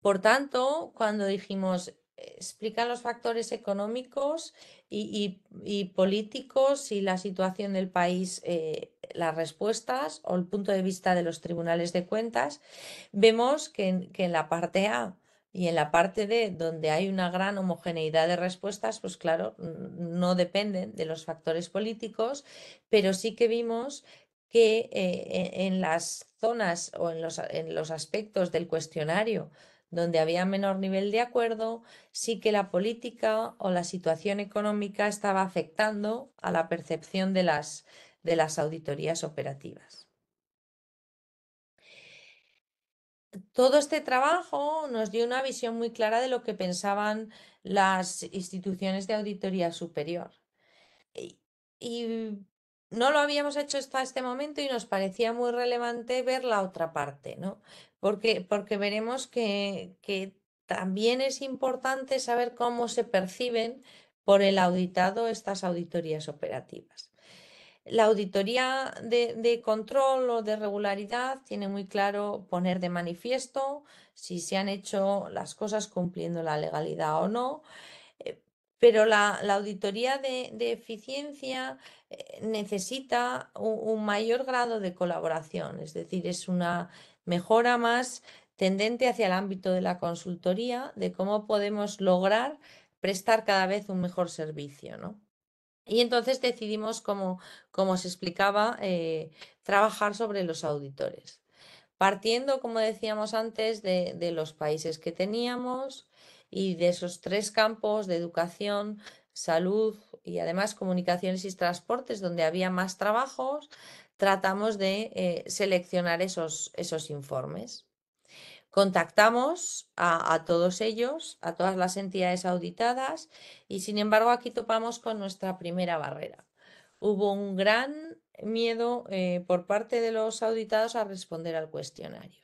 Por tanto, cuando dijimos explican los factores económicos y, políticos y la situación del país, eh, las respuestas o el punto de vista de los tribunales de cuentas, vemos que en, la parte A y en la parte D, donde hay una gran homogeneidad de respuestas, pues claro, no dependen de los factores políticos, pero sí que vimos que eh, e-, en las zonas o en los, en los aspectos del cuestionario donde había menor nivel de acuerdo, sí que la política o la situación económica estaba afectando a la percepción de las, de las auditorías operativas. Todo este trabajo nos dio una visión muy clara de lo que pensaban las instituciones de auditoría superior. Y, no lo habíamos hecho hasta este momento y nos parecía muy relevante ver la otra parte, ¿no? Porque, veremos que, también es importante saber cómo se perciben por el auditado estas auditorías operativas. La auditoría de, de, control o de regularidad tiene muy claro poner de manifiesto si se han hecho las cosas cumpliendo la legalidad o no, pero la, auditoría de, eficiencia eh, necesita un, mayor grado de colaboración, es decir, es una mejora más tendente hacia el ámbito de la consultoría, de cómo podemos lograr prestar cada vez un mejor servicio, Y entonces decidimos, como, se explicaba, eh, trabajar sobre los auditores, partiendo, como decíamos antes, de los países que teníamos, y de esos tres campos de educación, salud y además comunicaciones y transportes, donde había más trabajos, tratamos de eh, seleccionar esos, esos informes. Contactamos a, todos ellos, a todas las entidades auditadas y sin embargo aquí topamos con nuestra primera barrera. Hubo un gran miedo eh, por parte de los auditados a responder al cuestionario.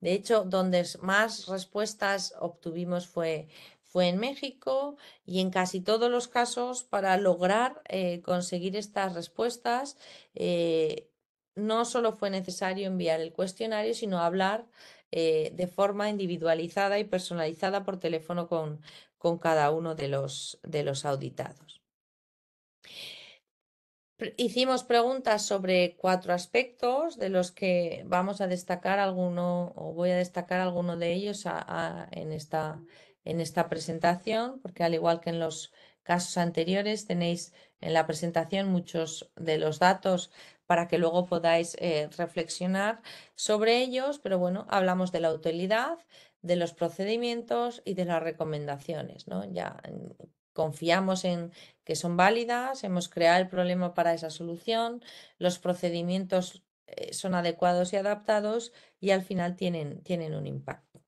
De hecho, donde más respuestas obtuvimos fue, fue en México y en casi todos los casos para lograr eh, conseguir estas respuestas. Eh, no solo fue necesario enviar el cuestionario, sino hablar eh, de forma individualizada y personalizada por teléfono con, con cada uno de los, de los auditados hicimos preguntas sobre cuatro aspectos de los que vamos a destacar alguno o voy a destacar alguno de ellos en, esta, en esta presentación, porque al igual que en los casos anteriores tenéis en la presentación muchos de los datos para que luego podáis eh, reflexionar sobre ellos, pero bueno, hablamos de la utilidad, de los procedimientos y de las recomendaciones, ¿no? Ya mm, confiamos en que son válidas, hemos creado el problema para esa solución, los procedimientos eh, son adecuados y adaptados y al final tienen, tienen un impacto.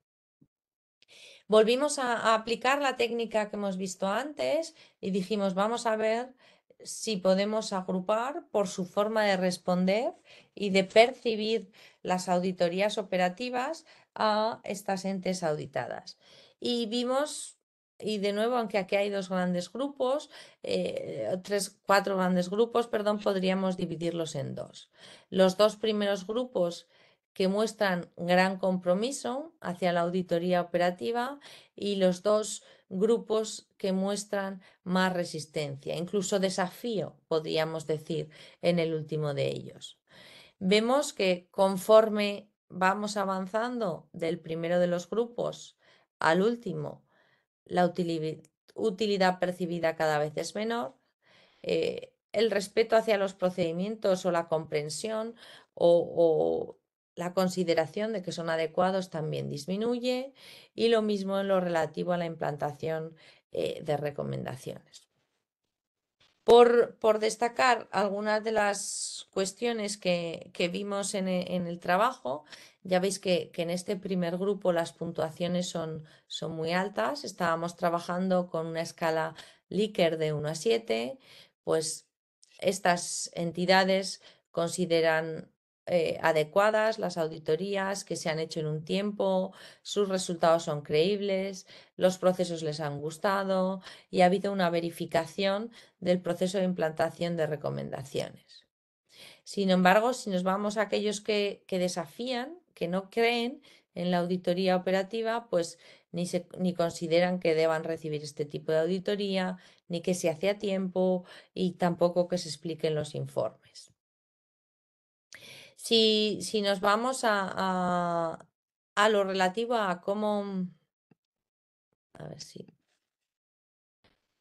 Volvimos a, a, aplicar la técnica que hemos visto antes y dijimos, vamos a ver si podemos agrupar por su forma de responder y de percibir las auditorías operativas a estas entes auditadas. Y vimos y de nuevo, aunque aquí hay dos grandes grupos, eh, tres, cuatro grandes grupos, perdón, podríamos dividirlos en dos. Los dos primeros grupos que muestran gran compromiso hacia la auditoría operativa y los dos grupos que muestran más resistencia, incluso desafío, podríamos decir, en el último de ellos. Vemos que conforme vamos avanzando del primero de los grupos al último, la utilidad percibida cada vez es menor, eh, el respeto hacia los procedimientos o la comprensión o, la consideración de que son adecuados también disminuye y lo mismo en lo relativo a la implantación eh, de recomendaciones. Por, destacar algunas de las cuestiones que, vimos en, el trabajo, ya veis que, en este primer grupo las puntuaciones son, son muy altas. Estábamos trabajando con una escala Likert de 1 a 7, pues estas entidades consideran eh, adecuadas, las auditorías que se han hecho en un tiempo, sus resultados son creíbles, los procesos les han gustado y ha habido una verificación del proceso de implantación de recomendaciones. Sin embargo, si nos vamos a aquellos que, desafían, que no creen en la auditoría operativa, pues ni, se, ni consideran que deban recibir este tipo de auditoría, ni que se hace a tiempo y tampoco que se expliquen los informes. Si, nos vamos a, lo relativo a cómo. A ver si.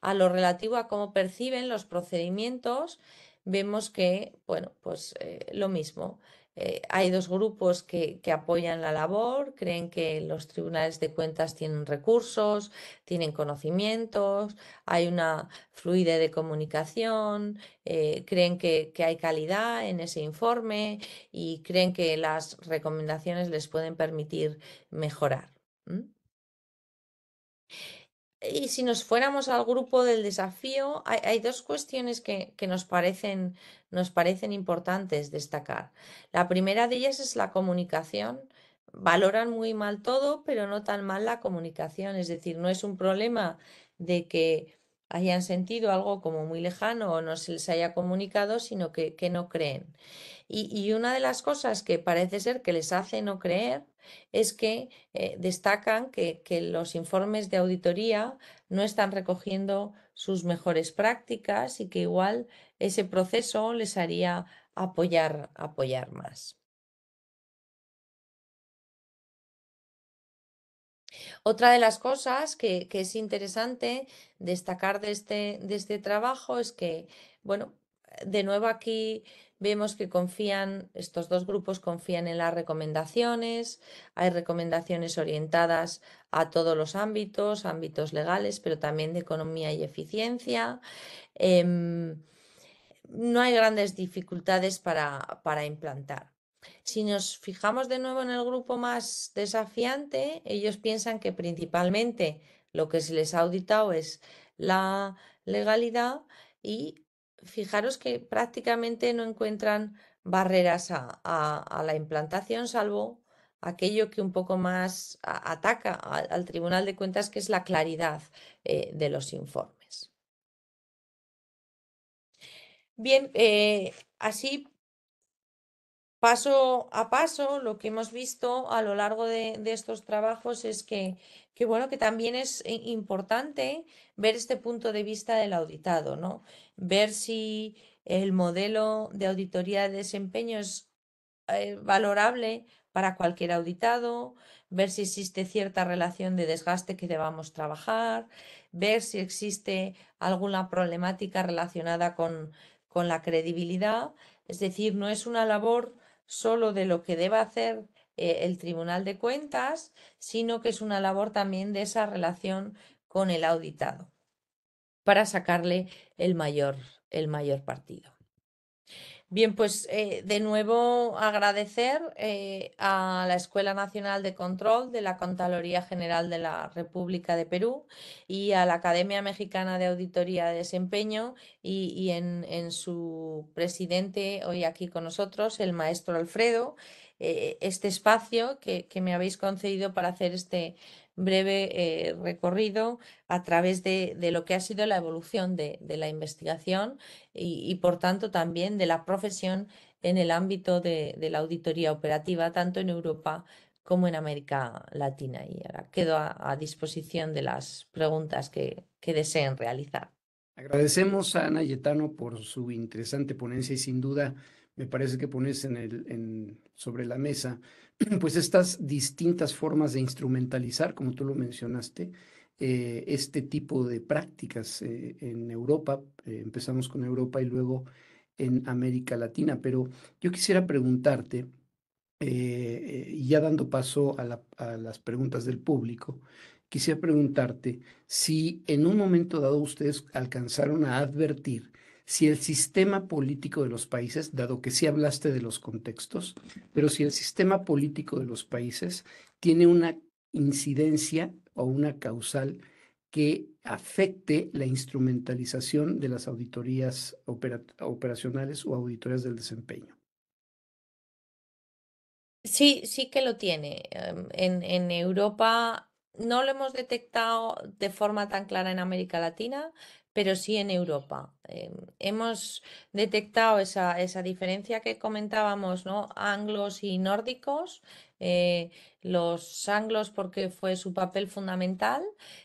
A lo relativo a cómo perciben los procedimientos, vemos que, bueno, pues eh, lo mismo. Eh, hay dos grupos que, apoyan la labor, creen que los tribunales de cuentas tienen recursos, tienen conocimientos, hay una fluidez de comunicación, eh, creen que, hay calidad en ese informe y creen que las recomendaciones les pueden permitir mejorar. Y si nos fuéramos al grupo del desafío, hay, dos cuestiones que, que nos parecen nos parecen importantes destacar. La primera de ellas es la comunicación. Valoran muy mal todo, pero no tan mal la comunicación. Es decir, no es un problema de que hayan sentido algo como muy lejano o no se les haya comunicado, sino que, no creen. Y, una de las cosas que parece ser que les hace no creer es que eh, destacan que los informes de auditoría no están recogiendo sus mejores prácticas y que igual ese proceso les haría apoyar, apoyar más. Otra de las cosas que, que es interesante destacar de este, de este trabajo es que, bueno, de nuevo aquí vemos que confían, estos dos grupos confían en las recomendaciones, hay recomendaciones orientadas a todos los ámbitos, ámbitos legales, pero también de economía y eficiencia. Em, no hay grandes dificultades para, para implantar. Si nos fijamos de nuevo en el grupo más desafiante, ellos piensan que principalmente lo que se les ha auditado es la legalidad y fijaros que prácticamente no encuentran barreras a, la implantación, salvo aquello que un poco más ataca al, Tribunal de Cuentas, que es la claridad eh, de los informes. Bien, eh, así paso a paso, lo que hemos visto a lo largo de, estos trabajos es que, que, bueno, que también es eh, importante ver este punto de vista del auditado, ¿no? Ver si el modelo de auditoría de desempeño es eh, valorable para cualquier auditado, ver si existe cierta relación de desgaste que debamos trabajar, ver si existe alguna problemática relacionada con, con la credibilidad. Es decir, no es una labor solo de lo que deba hacer eh, el Tribunal de Cuentas, sino que es una labor también de esa relación con el auditado para sacarle el mayor, el mayor partido. Bien, pues eh, de nuevo agradecer eh, a la Escuela Nacional de Control de la Contraloría General de la República de Perú y a la Academia Mexicana de Auditoría de Desempeño y, en, su presidente hoy aquí con nosotros, el maestro Alfredo, eh, este espacio que me habéis concedido para hacer este breve eh, recorrido a través de, lo que ha sido la evolución de, la investigación y, por tanto, también de la profesión en el ámbito de, la auditoría operativa, tanto en Europa como en América Latina. Y ahora quedo a, disposición de las preguntas que, que deseen realizar. Agradecemos a Ana Yetano por su interesante ponencia y sin duda me parece que pones en sobre la mesa, *clears throat* pues estas distintas formas de instrumentalizar, como tú lo mencionaste, eh, este tipo de prácticas eh, en Europa. Eh, empezamos con Europa y luego en América Latina, pero yo quisiera preguntarte, ya dando paso a las preguntas del público, quisiera preguntarte si en un momento dado ustedes alcanzaron a advertir si el sistema político de los países, dado que sí hablaste de los contextos, pero si el sistema político de los países tiene una incidencia o una causal que afecte la instrumentalización de las auditorías operacionales o auditorías del desempeño. Sí, sí que lo tiene. Em, en, Europa no lo hemos detectado de forma tan clara en América Latina, pero sí en Europa. Em, hemos detectado esa, diferencia que comentábamos, ¿no? Anglos y nórdicos. Eh, los anglos porque fue su papel fundamental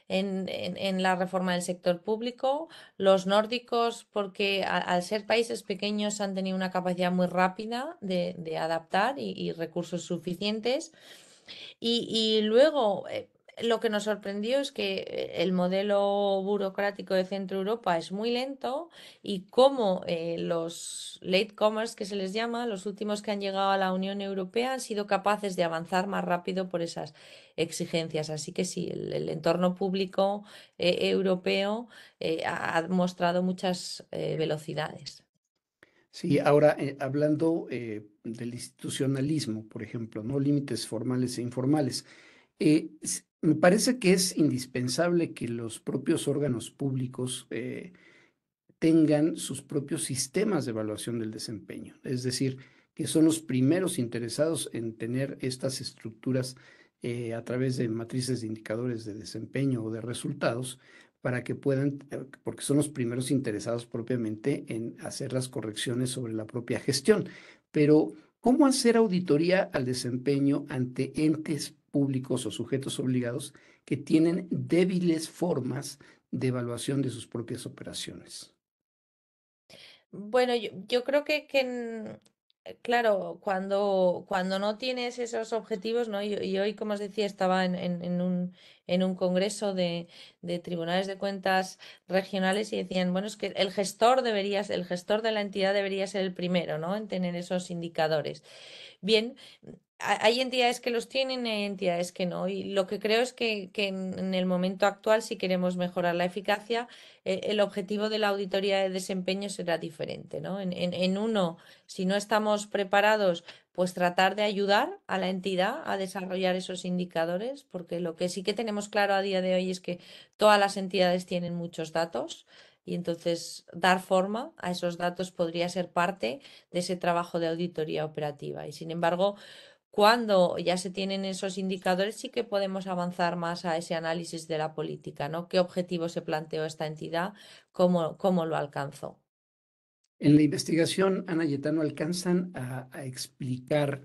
en, la reforma del sector público, los nórdicos porque al ser países pequeños han tenido una capacidad muy rápida de, adaptar y, recursos suficientes. Y, y, luego, eh, lo que nos sorprendió es que eh, el modelo burocrático de Centro Europa es muy lento y cómo los eh, los latecomers, que se les llama, los últimos que han llegado a la Unión Europea, han sido capaces de avanzar más rápido por esas exigencias. Así que sí, el, entorno público eh, europeo ha, mostrado muchas velocidades. Sí, ahora hablando del institucionalismo, por ejemplo, ¿no? Límites formales e informales. Eh, me parece que es indispensable que los propios órganos públicos eh, tengan sus propios sistemas de evaluación del desempeño, es decir, que son los primeros interesados en tener estas estructuras eh, a través de matrices de indicadores de desempeño o de resultados para que puedan, porque son los primeros interesados propiamente en hacer las correcciones sobre la propia gestión. Pero, ¿cómo hacer auditoría al desempeño ante entes públicos o sujetos obligados que tienen débiles formas de evaluación de sus propias operaciones. Bueno, yo, creo que, eh, claro, cuando, cuando no tienes esos objetivos, ¿no? Y, hoy, como os decía, estaba en, un, en un congreso de, de, tribunales de cuentas regionales y decían, bueno, es que el gestor debería, el gestor de la entidad debería ser el primero, ¿no? En tener esos indicadores. Bien, hay entidades que los tienen hay entidades que no. Y lo que creo es que, en, el momento actual, si queremos mejorar la eficacia, eh, el objetivo de la auditoría de desempeño será diferente. ¿no? en, uno, si no estamos preparados, pues tratar de ayudar a la entidad a desarrollar esos indicadores, porque lo que sí que tenemos claro a día de hoy es que todas las entidades tienen muchos datos. Y entonces dar forma a esos datos podría ser parte de ese trabajo de auditoría operativa. Y sin embargo, cuando ya se tienen esos indicadores, sí que podemos avanzar más a ese análisis de la política, ¿no? ¿Qué objetivo se planteó esta entidad? ¿Cómo, cómo lo alcanzó? En la investigación, Ana Yetano, alcanzan a, explicar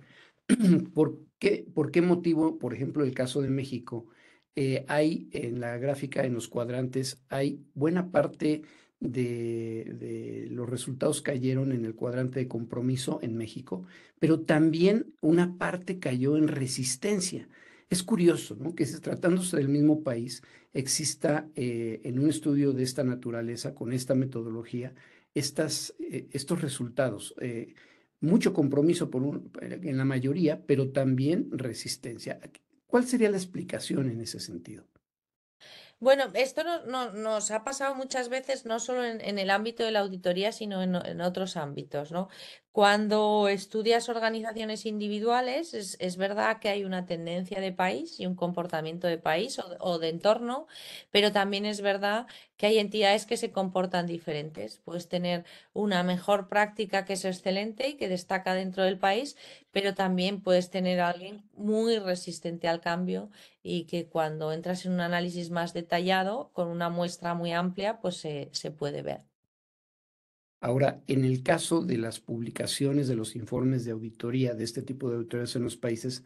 *clears throat* por qué, por qué motivo, por ejemplo, el caso de México, eh, hay en la gráfica, en los cuadrantes, hay buena parte de, los resultados cayeron en el cuadrante de compromiso en México, pero también una parte cayó en resistencia. Es curioso ¿no? que tratándose del mismo país exista eh, en un estudio de esta naturaleza, con esta metodología, estas, eh, estos resultados. Eh, mucho compromiso por en la mayoría, pero también resistencia. ¿Cuál sería la explicación en ese sentido? Bueno, esto no, nos ha pasado muchas veces, no solo en, el ámbito de la auditoría, sino en, en otros ámbitos, ¿no? Cuando estudias organizaciones individuales, es, verdad que hay una tendencia de país y un comportamiento de país o, de entorno, pero también es verdad que hay entidades que se comportan diferentes. Puedes tener una mejor práctica que es excelente y que destaca dentro del país, pero también puedes tener alguien muy resistente al cambio y que cuando entras en un análisis más detallado, con una muestra muy amplia, pues se puede ver. Ahora, en el caso de las publicaciones de los informes de auditoría, de este tipo de auditorías en los países,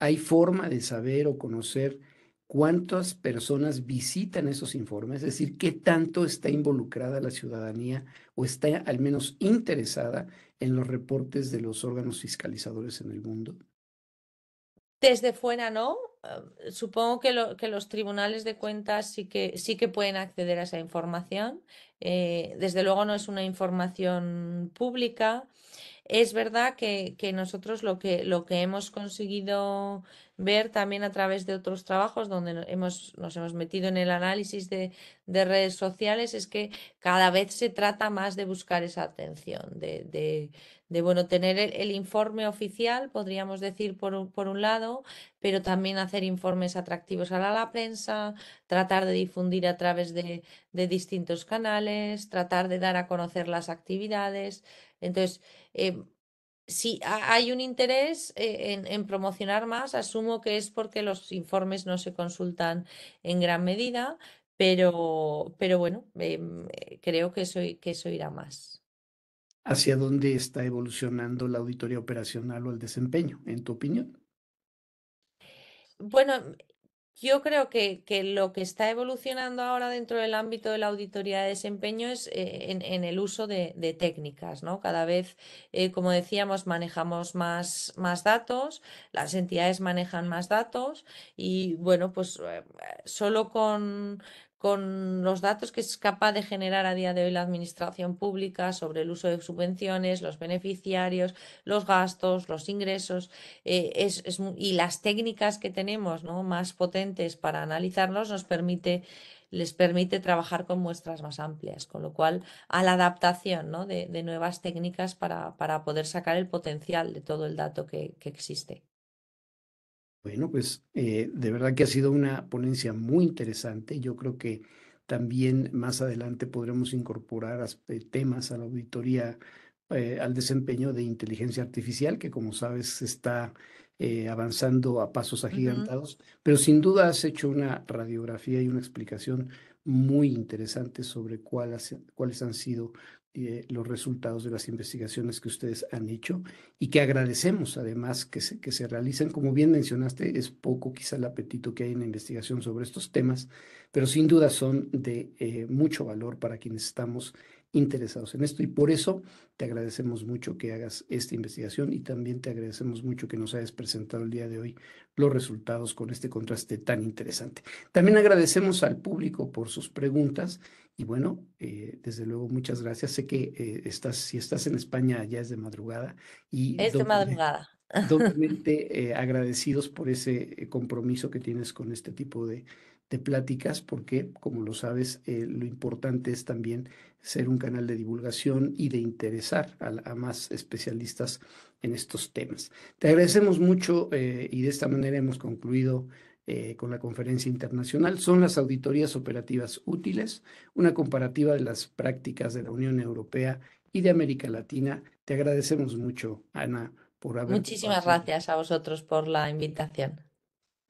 ¿hay forma de saber o conocer cuántas personas visitan esos informes? Es decir, ¿qué tanto está involucrada la ciudadanía o está al menos interesada en los reportes de los órganos fiscalizadores en el mundo? Desde fuera no, eh, supongo que, que, los tribunales de cuentas sí que, sí que pueden acceder a esa información. Eh, desde luego no es una información pública es verdad que, nosotros lo que, lo que hemos conseguido ver también a través de otros trabajos donde nos hemos metido en el análisis de, redes sociales es que cada vez se trata más de buscar esa atención, de, de, bueno, tener el, informe oficial, podríamos decir, por un, lado, pero también hacer informes atractivos a la prensa, tratar de difundir a través de distintos canales, tratar de dar a conocer las actividades. Entonces, eh, si hay un interés eh, en, promocionar más, asumo que es porque los informes no se consultan en gran medida, pero, pero bueno, eh, mm, creo que eso, que eso irá más. ¿Hacia dónde está evolucionando la auditoría operacional o el desempeño, en tu opinión? Bueno, yo creo que, lo que está evolucionando ahora dentro del ámbito de la auditoría de desempeño es eh, en, el uso de, técnicas, ¿no? Cada vez, eh, como decíamos, manejamos más, más datos, las entidades manejan más datos y, bueno, pues eh, solo con, con los datos que es capaz de generar a día de hoy la administración pública sobre el uso de subvenciones, los beneficiarios, los gastos, los ingresos eh, y las técnicas que tenemos ¿no? más potentes para analizarlos nos permite les permite trabajar con muestras más amplias, con lo cual a la adaptación de, nuevas técnicas para, poder sacar el potencial de todo el dato que existe. Bueno, pues eh, de verdad que ha sido una ponencia muy interesante. Yo creo que también más adelante podremos incorporar eh, temas a la auditoría, eh, al desempeño de inteligencia artificial, que como sabes está avanzando a pasos agigantados, pero sin duda has hecho una radiografía y una explicación muy interesante sobre cuáles han sido eh, los resultados de las investigaciones que ustedes han hecho y que agradecemos además que se, que se realicen. Como bien mencionaste, es poco quizá el apetito que hay en la investigación sobre estos temas, pero sin duda son de eh, mucho valor para quienes estamos interesados en esto y por eso te agradecemos mucho que hagas esta investigación y también te agradecemos mucho que nos hayas presentado el día de hoy los resultados con este contraste tan interesante. También agradecemos al público por sus preguntas y bueno, eh, desde luego muchas gracias. Sé que eh, estás, si estás en España ya es de madrugada y... Es de madrugada. Doblemente eh, agradecidos por ese compromiso que tienes con este tipo de, de pláticas, porque, como lo sabes, eh, lo importante es también ser un canal de divulgación y de interesar a, más especialistas en estos temas. Te agradecemos mucho eh, y de esta manera hemos concluido eh, con la conferencia internacional son las auditorías operativas útiles, una comparativa de las prácticas de la Unión Europea y de América Latina. Te agradecemos mucho, Ana, por haber. Muchísimas gracias a vosotros por la invitación.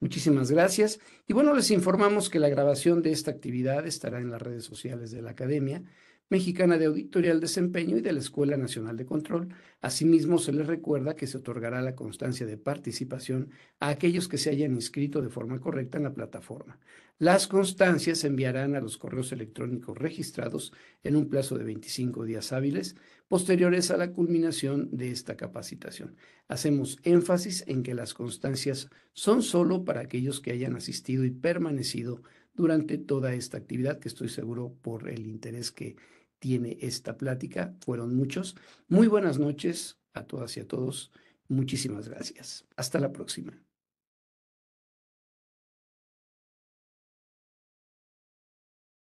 Muchísimas gracias. Y bueno, les informamos que la grabación de esta actividad estará en las redes sociales de la academia Mexicana de Auditorial Desempeño y de la Escuela Nacional de Control. Asimismo, se les recuerda que se otorgará la constancia de participación a aquellos que se hayan inscrito de forma correcta en la plataforma. Las constancias se enviarán a los correos electrónicos registrados en un plazo de 25 días hábiles posteriores a la culminación de esta capacitación. Hacemos énfasis en que las constancias son solo para aquellos que hayan asistido y permanecido durante toda esta actividad, que estoy seguro por el interés que tiene esta plática. Fueron muchos. Muy buenas noches a todas y a todos. Muchísimas gracias. Hasta la próxima.